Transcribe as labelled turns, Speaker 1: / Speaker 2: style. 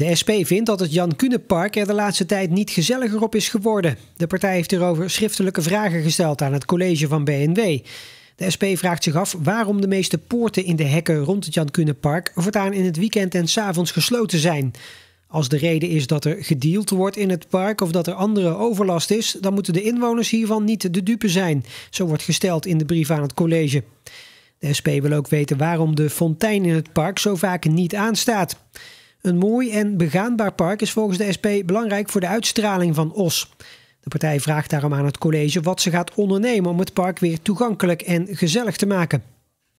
Speaker 1: De SP vindt dat het Jan Kunepark er de laatste tijd niet gezelliger op is geworden. De partij heeft hierover schriftelijke vragen gesteld aan het college van BNW. De SP vraagt zich af waarom de meeste poorten in de hekken rond het Jan Kunepark voortaan in het weekend en s avonds gesloten zijn. Als de reden is dat er gedeeld wordt in het park of dat er andere overlast is, dan moeten de inwoners hiervan niet de dupe zijn. Zo wordt gesteld in de brief aan het college. De SP wil ook weten waarom de fontein in het park zo vaak niet aanstaat. Een mooi en begaanbaar park is volgens de SP belangrijk voor de uitstraling van Os. De partij vraagt daarom aan het college wat ze gaat ondernemen om het park weer toegankelijk en gezellig te maken.